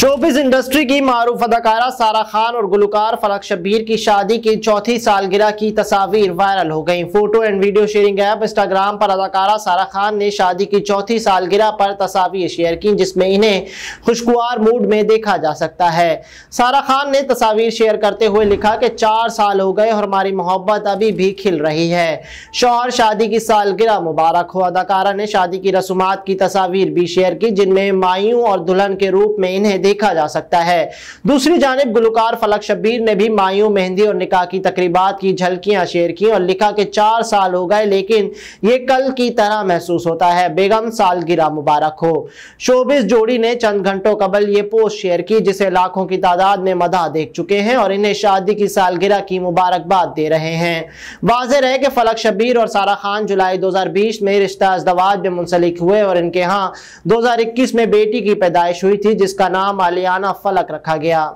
showbiz industry की मारूफ अदाकारा सारा खान और गुलकार फलक शब्बीर की शादी की चौथी सालगिरह की तस्वीर वायरल हो गई photo and video sharing app Instagram पर अदाकारा सारा खान ने शादी की चौथी सालगिरह पर तस्वीर शेयर की जिसमें इन्हें खुशगवार मूड में देखा जा सकता है सारा खान ने तस्वीर शेयर करते हुए लिखा कि चार साल हो गए और हमारी मोहब्बत अभी भी खिल रही है शोहर शादी की सालगिरह मुबारक हो अदाकारा ने शादी की रसूमात की तस्वीर भी शेयर की जिनमें मायूं और दुल्हन के रूप में इन्हें देखा जा सकता है दूसरी जानब गुलकार फलक शब्बीर ने भी मायूं मेहंदी और निका की तकरीबा की झलकियां शेयर की और लिखा कि चार साल हो गए लेकिन ये कल की तरह महसूस होता है बेगम सालगिरह मुबारक हो शोबिस जोड़ी ने चंद घंटों कबल ये पोस्ट शेयर की जिसे लाखों की तादाद में मदा देख चुके हैं और इन्हें शादी की सालगिरह की मुबारकबाद दे रहे हैं वाज रहे कि फलक शब्बीर और सारा खान जुलाई 2020 में रिश्ता अजदवाज में मुंसलिक हुए और इनके यहाँ 2021 में बेटी की पैदाइश हुई थी जिसका नाम मालियाना फलक रखा गया